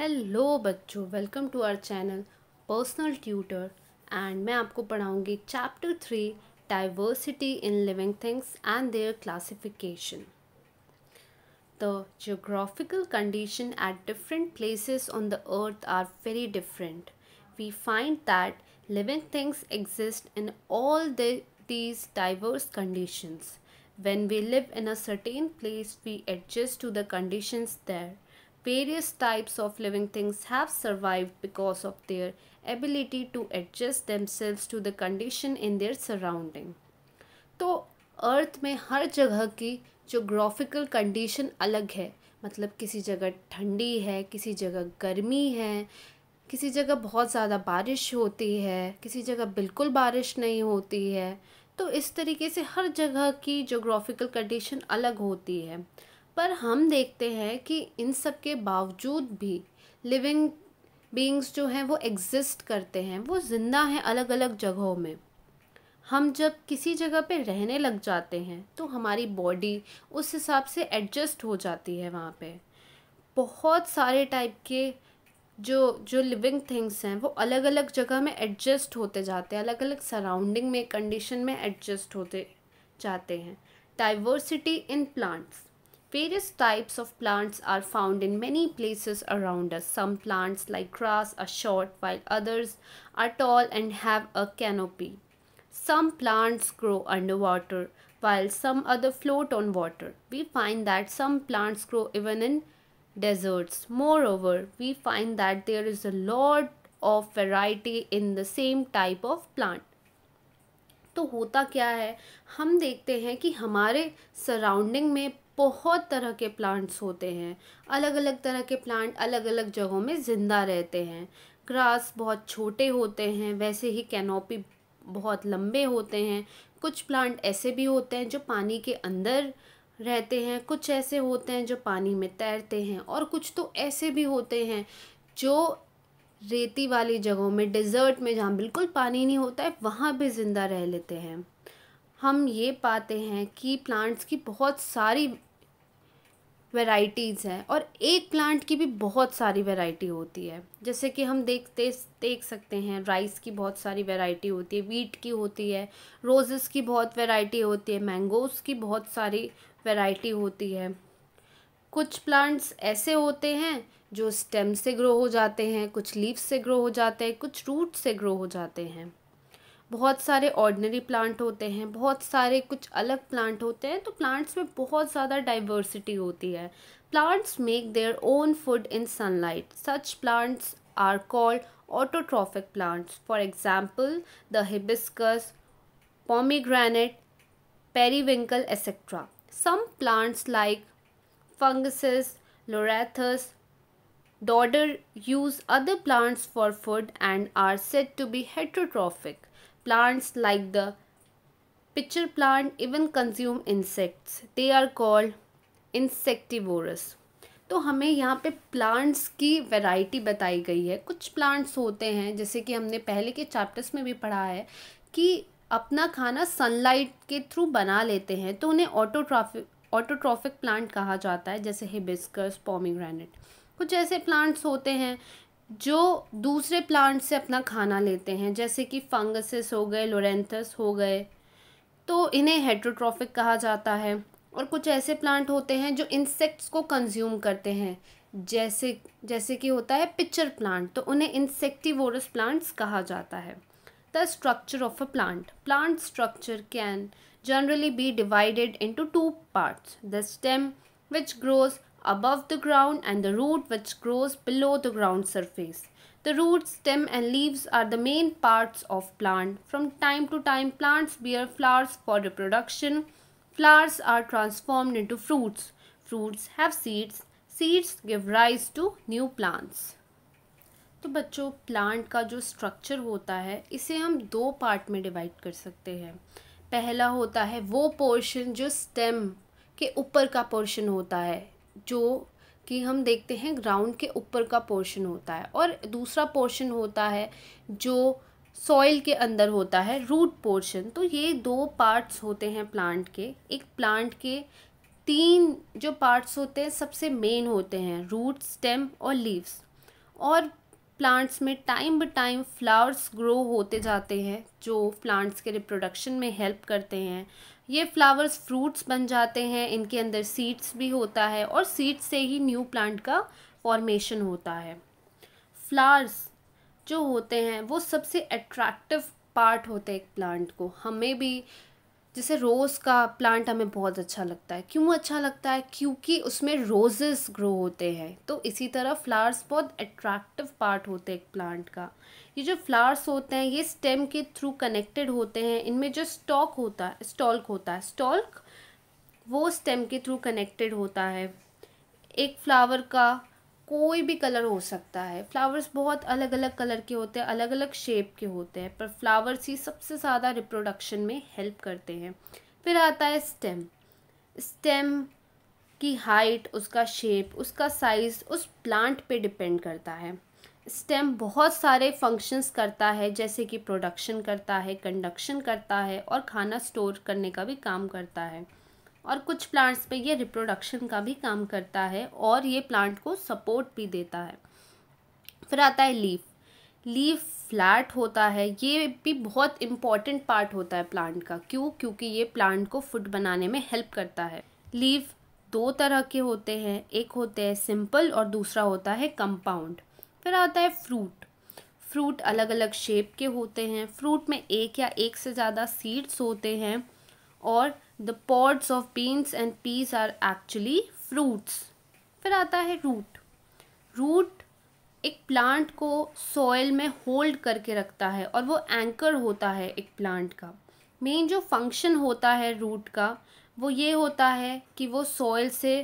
Hello बच्चों welcome to our channel personal tutor and मैं आपको पढ़ाऊंगी chapter three diversity in living things and their classification the geographical conditions at different places on the earth are very different we find that living things exist in all these diverse conditions when we live in a certain place we adjust to the conditions there. various types of living things have survived because of their ability to adjust themselves to the condition in their surrounding तो अर्थ में हर जगह की geographical condition अलग है मतलब किसी जगह ठंडी है किसी जगह गर्मी है किसी जगह बहुत ज़्यादा बारिश होती है किसी जगह बिल्कुल बारिश नहीं होती है तो इस तरीके से हर जगह की जोग्राफिकल कंडीशन अलग होती है पर हम देखते हैं कि इन सब के बावजूद भी लिविंग बींग्स जो हैं वो एग्जिस्ट करते हैं वो ज़िंदा हैं अलग अलग जगहों में हम जब किसी जगह पे रहने लग जाते हैं तो हमारी बॉडी उस हिसाब से एडजस्ट हो जाती है वहाँ पे बहुत सारे टाइप के जो जो लिविंग थिंग्स हैं वो अलग अलग जगह में एडजस्ट होते जाते हैं अलग अलग सराउंडिंग में कंडीशन में एडजस्ट होते जाते हैं diversity in plants Various types of plants are found in many places around us. Some plants like grass are short while others are tall and have a canopy. Some plants grow underwater while some other float on water. We find that some plants grow even in deserts. Moreover, we find that there is a lot of variety in the same type of plant. तो होता क्या है हम देखते हैं कि हमारे surrounding में बहुत तरह के प्लांट्स होते हैं अलग अलग तरह के प्लांट अलग अलग जगहों में ज़िंदा रहते हैं ग्रास बहुत छोटे होते हैं वैसे ही कैनोपी बहुत लंबे होते हैं कुछ प्लांट ऐसे भी होते हैं जो पानी के अंदर रहते हैं कुछ ऐसे होते हैं जो पानी में तैरते हैं और कुछ तो ऐसे भी होते हैं जो रेती वाली जगहों में डिज़र्ट में जहाँ बिल्कुल पानी नहीं होता है वहाँ भी ज़िंदा रह लेते हैं हम ये पाते हैं कि प्लांट्स की बहुत सारी वेराइटीज़ हैं और एक प्लांट की भी बहुत सारी वेराइटी होती है जैसे कि हम देखते देख सकते हैं राइस की बहुत सारी वेराइटी होती है वीट की होती है रोज़ेस की बहुत वेराइटी होती है मैंगोस की बहुत सारी वेराइटी होती है कुछ प्लांट्स ऐसे होते हैं जो स्टेम से ग्रो हो जाते हैं कुछ लीव्स से ग्रो हो जाते हैं कुछ रूट से ग्रो हो जाते हैं बहुत सारे ऑर्डनरी प्लांट होते हैं बहुत सारे कुछ अलग प्लांट होते हैं तो प्लांट्स में बहुत ज़्यादा डाइवर्सिटी होती है plants make their own food in sunlight such plants are called autotrophic plants for example the hibiscus pomegranate periwinkle etcetera some plants like fungus loranthus dodder use other plants for food and are said to be heterotrophic plants like the pitcher plant even consume insects. They are called insectivorous. तो हमें यहाँ पे plants की variety बताई गई है कुछ plants होते हैं जैसे कि हमने पहले के चैप्टर्स में भी पढ़ा है कि अपना खाना सनलाइट के थ्रू बना लेते हैं तो उन्हें ऑटोट्राफिक ऑटोट्रॉफिक प्लांट कहा जाता है जैसे हिबिस्कस पॉमिंग कुछ ऐसे प्लांट्स होते हैं जो दूसरे प्लांट से अपना खाना लेते हैं जैसे कि फंगसेस हो गए लोरेंथस हो गए तो इन्हें हेट्रोट्रॉफिक कहा जाता है और कुछ ऐसे प्लांट होते हैं जो इंसेक्ट्स को कंज्यूम करते हैं जैसे जैसे कि होता है पिक्चर प्लांट तो उन्हें इंसेक्टिवोरस प्लांट्स कहा जाता है the structure of a plant plant structure can generally be divided into two parts the stem which grows above the ground and the root which grows below the ground surface. The roots, stem and leaves are the main parts of plant. From time to time plants bear flowers for reproduction. Flowers are transformed into fruits. Fruits have seeds. Seeds give rise to new plants. तो बच्चों plant का जो structure होता है इसे हम दो part में डिवाइड कर सकते हैं पहला होता है वो पोर्शन जो स्टेम के ऊपर का पोर्शन होता है जो कि हम देखते हैं ग्राउंड के ऊपर का पोर्शन होता है और दूसरा पोर्शन होता है जो सॉइल के अंदर होता है रूट पोर्शन तो ये दो पार्ट्स होते हैं प्लांट के एक प्लांट के तीन जो पार्ट्स होते हैं सबसे मेन होते हैं रूट स्टेम और लीव्स और प्लांट्स में time by time flowers grow होते जाते हैं जो प्लांट्स के रिप्रोडक्शन में हेल्प करते हैं ये फ्लावर्स फ्रूट्स बन जाते हैं इनके अंदर सीड्स भी होता है और सीड्स से ही न्यू प्लांट का फॉर्मेशन होता है फ्लावर्स जो होते हैं वो सबसे अट्रैक्टिव पार्ट होते हैं एक प्लांट को हमें भी जैसे रोज़ का प्लांट हमें बहुत अच्छा लगता है क्यों अच्छा लगता है क्योंकि उसमें रोजेस ग्रो होते हैं तो इसी तरह फ्लावर्स बहुत अट्रैक्टिव पार्ट होते हैं एक प्लांट का ये जो फ्लावर्स होते हैं ये स्टेम के थ्रू कनेक्टेड होते हैं इनमें जो स्टॉक होता है स्टॉल्क होता है स्टॉल्क वो स्टेम के थ्रू कनेक्टेड होता है एक फ्लावर का कोई भी कलर हो सकता है फ्लावर्स बहुत अलग अलग कलर के होते हैं अलग अलग शेप के होते हैं पर फ्लावर्स ही सबसे ज़्यादा रिप्रोडक्शन में हेल्प करते हैं फिर आता है स्टेम स्टेम की हाइट उसका शेप उसका साइज़ उस प्लांट पे डिपेंड करता है स्टेम बहुत सारे फंक्शंस करता है जैसे कि प्रोडक्शन करता है कंडक्शन करता है और खाना स्टोर करने का भी काम करता है और कुछ प्लांट्स पे ये रिप्रोडक्शन का भी काम करता है और ये प्लांट को सपोर्ट भी देता है फिर आता है लीफ लीफ फ्लैट होता है ये भी बहुत इम्पॉर्टेंट पार्ट होता है प्लांट का क्यों क्योंकि ये प्लांट को फूड बनाने में हेल्प करता है लीव दो तरह के होते हैं एक होते हैं सिंपल और दूसरा होता है कंपाउंड फिर आता है फ्रूट फ्रूट अलग अलग शेप के होते हैं फ्रूट में एक या एक से ज़्यादा सीड्स होते हैं और the pods of beans and peas are actually fruits फिर आता है रूट रूट एक प्लांट को सॉयल में होल्ड करके रखता है और वो एंकर होता है एक प्लांट का मेन जो फंक्शन होता है रूट का वो ये होता है कि वो सॉयल से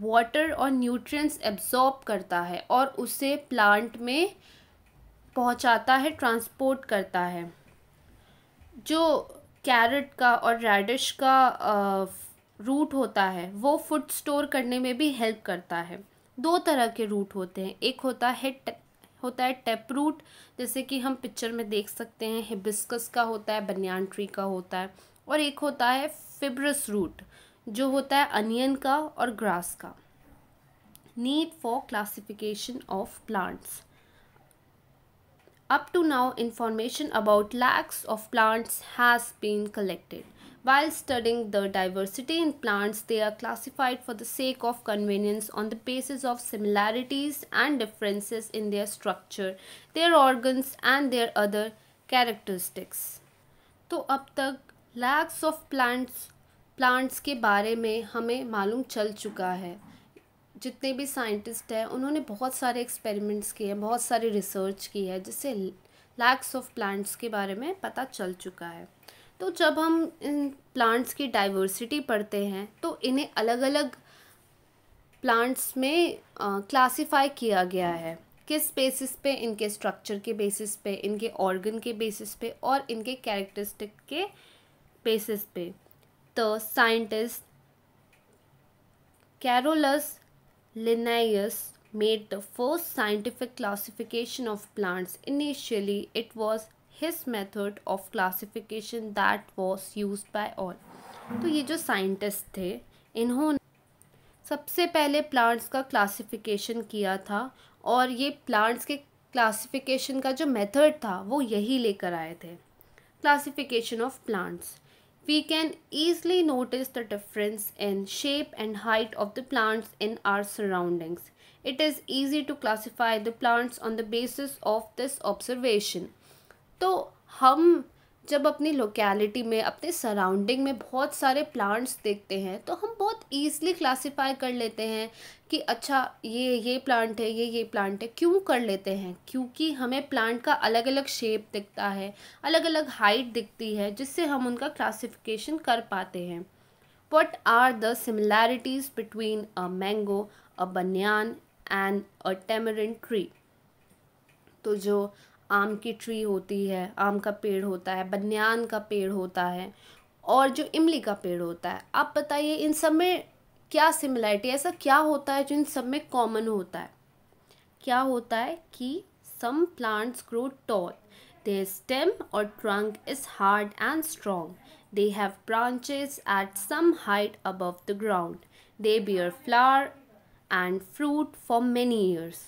वाटर और न्यूट्रिएंट्स एब्जॉर्ब करता है और उसे प्लांट में पहुंचाता है ट्रांसपोर्ट करता है जो कैरेट का और रेडिश का रूट होता है वो फूड स्टोर करने में भी हेल्प करता है दो तरह के रूट होते हैं एक होता है होता है टेप रूट जैसे कि हम पिक्चर में देख सकते हैं हिबिस्कस का होता है बनियान ट्री का होता है और एक होता है फिब्रस रूट जो होता है अनियन का और ग्रास का need for classification of plants Up to now, information about lakhs of plants has been collected. While studying the diversity in plants, they are classified for the sake of convenience on the basis of similarities and differences in their structure, their organs and their other characteristics. तो अब तक lakhs of plants plants के बारे में हमें मालूम चल चुका है जितने भी साइंटिस्ट हैं उन्होंने बहुत सारे एक्सपेरिमेंट्स किए हैं बहुत सारे रिसर्च की है जिससे लैक्स ऑफ प्लांट्स के बारे में पता चल चुका है तो जब हम इन प्लांट्स की डाइवर्सिटी पढ़ते हैं तो इन्हें अलग अलग प्लांट्स में क्लासिफाई किया गया है किस बेसिस पे इनके स्ट्रक्चर के बेसिस पे इनके ऑर्गन के बेसिस पे और इनके कैरेक्टरिस्टिक के बेसिस पे तो scientist Carolus Linnaeus made the first scientific classification of plants. Initially, it was his method of classification that was used by all. तो ये जो साइंटिस्ट थे इन्होंने सबसे पहले प्लांट्स का क्लासिफिकेशन किया था और ये प्लांट्स के क्लासिफिकेशन का जो मेथड था वो यही लेकर आए थे classification of plants we can easily notice the difference in shape and height of the plants in our surroundings. It is easy to classify the plants on the basis of this observation. So, हम जब अपनी locality में अपने surrounding में बहुत सारे plants देखते हैं तो हम बहुत ईजली क्लासीफाई कर लेते हैं कि अच्छा ये ये प्लांट है ये ये प्लांट है क्यों कर लेते हैं क्योंकि हमें प्लांट का अलग अलग शेप दिखता है अलग अलग हाइट दिखती है जिससे हम उनका क्लासिफिकेशन कर पाते हैं what are the similarities between a mango a banyan and a tamarind tree तो जो आम की ट्री होती है आम का पेड़ होता है बनियान का पेड़ होता है और जो इमली का पेड़ होता है आप बताइए इन सब में क्या सिमिलैरिटी ऐसा क्या होता है जो इन सब में कॉमन होता है क्या होता है कि some plants grow tall their stem और trunk is hard and strong they have branches at some height above the ground they bear flower and fruit for many years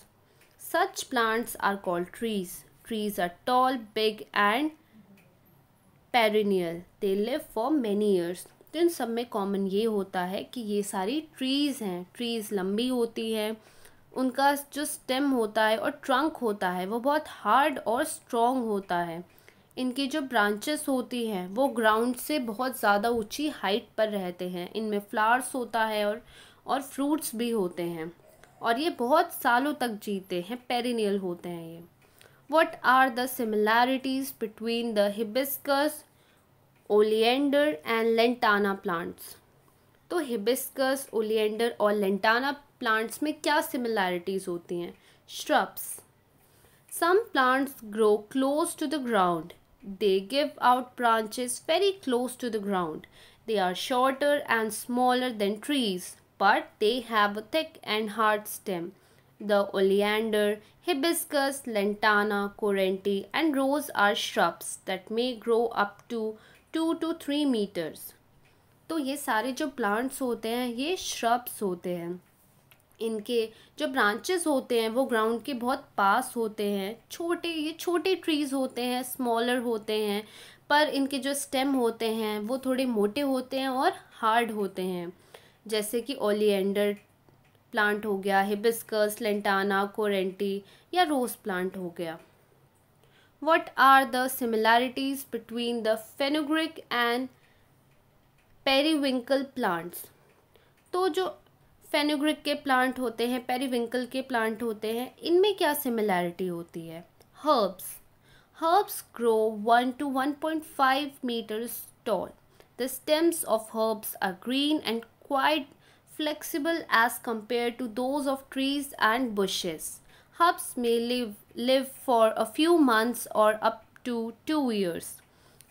such plants are called trees trees are tall, big and perennial they live for many years तो इन सब में common ये होता है कि ये सारी ट्रीज़ हैं ट्रीज़ लंबी होती हैं उनका जो स्टेम होता है और ट्रंक होता है वो बहुत हार्ड और स्ट्रॉन्ग होता है इनकी जो ब्रांचेस होती हैं वो ग्राउंड से बहुत ज़्यादा ऊंची हाइट पर रहते हैं इनमें फ्लावर्स होता है और और फ्रूट्स भी होते हैं और ये बहुत सालों तक जीते हैं पेरिनियल होते हैं ये What are the similarities between the hibiscus, oleander and lantana plants? तो हिबिस्कस ओलिएंडर और लेंटाना प्लांट्स में क्या सिमिलैरिटीज़ होती हैं Some plants grow close to the ground. they give out branches very close to the ground. They are shorter and smaller than trees, but they have a thick and hard stem. The oleander, hibiscus, lantana, corenty and rose are shrubs that may grow up to to two three meters तो ये सारे जो plants होते हैं ये shrubs होते हैं इनके जो ब्रांचेस होते हैं वो ग्राउंड के बहुत पास होते हैं छोटे ये छोटे ट्रीज़ होते हैं स्मॉलर होते हैं पर इनके जो स्टेम होते हैं वो थोड़े मोटे होते हैं और हार्ड होते हैं जैसे कि ओलिएंडर प्लांट हो गया हिबिस्कस लेंटाना कोरेंटी या रोज़ प्लांट हो गया what are the similarities between the fenugreek and periwinkle plants तो जो फेनोग्रिक के प्लांट होते हैं पेरीविंकल के प्लांट होते हैं इनमें क्या सिमिलैरिटी होती है herbs herbs grow one two one point five meters tall the stems of herbs are green and quite flexible as compared to those of trees and bushes. Hubs may live, live for a few months or up to two years.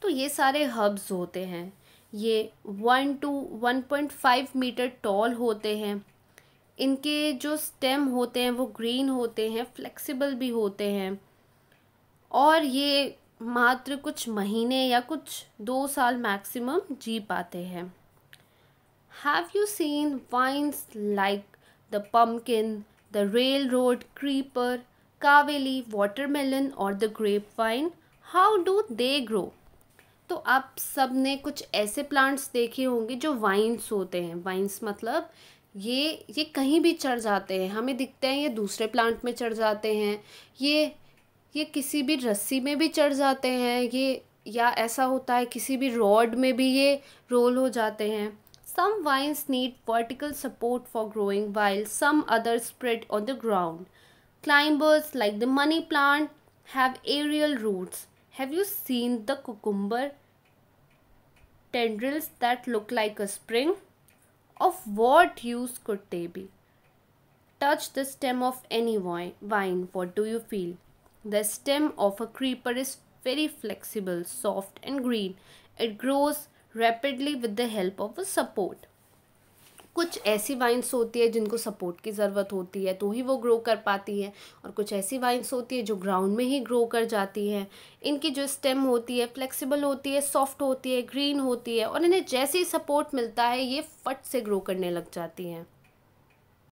तो ये सारे hubs होते हैं ये one two one point five meter tall होते हैं इनके जो स्टेम होते हैं वो ग्रीन होते हैं फ्लेक्सिबल भी होते हैं और ये मात्र कुछ महीने या कुछ दो साल मैक्सिमम जी पाते हैं Have you seen vines like the pumpkin, the railroad creeper, कावेली watermelon और the grape vine how do they grow तो आप सब ने कुछ ऐसे प्लांट्स देखे होंगे जो वाइन्स होते हैं वाइन्स मतलब ये ये कहीं भी चढ़ जाते हैं हमें दिखते हैं ये दूसरे प्लांट में चढ़ जाते हैं ये ये किसी भी रस्सी में भी चढ़ जाते हैं ये या ऐसा होता है किसी भी रॉड में भी ये रोल हो जाते हैं Some vines need vertical support for growing while some others spread on the ground. Climbers like the money plant have aerial roots. Have you seen the cucumber tendrils that look like a spring? Of what use could they be? Touch the stem of any vine. What do you feel? The stem of a creeper is very flexible, soft and green. It grows rapidly with the help of a support कुछ ऐसी wines होती है जिनको support की ज़रूरत होती है तो ही वो ग्रो कर पाती है और कुछ ऐसी वाइन्स होती है जो ग्राउंड में ही ग्रो कर जाती हैं इनकी जो स्टेम होती है फ्लेक्सिबल होती है सॉफ्ट होती है ग्रीन होती है और इन्हें जैसे ही सपोर्ट मिलता है ये फट से ग्रो करने लग जाती हैं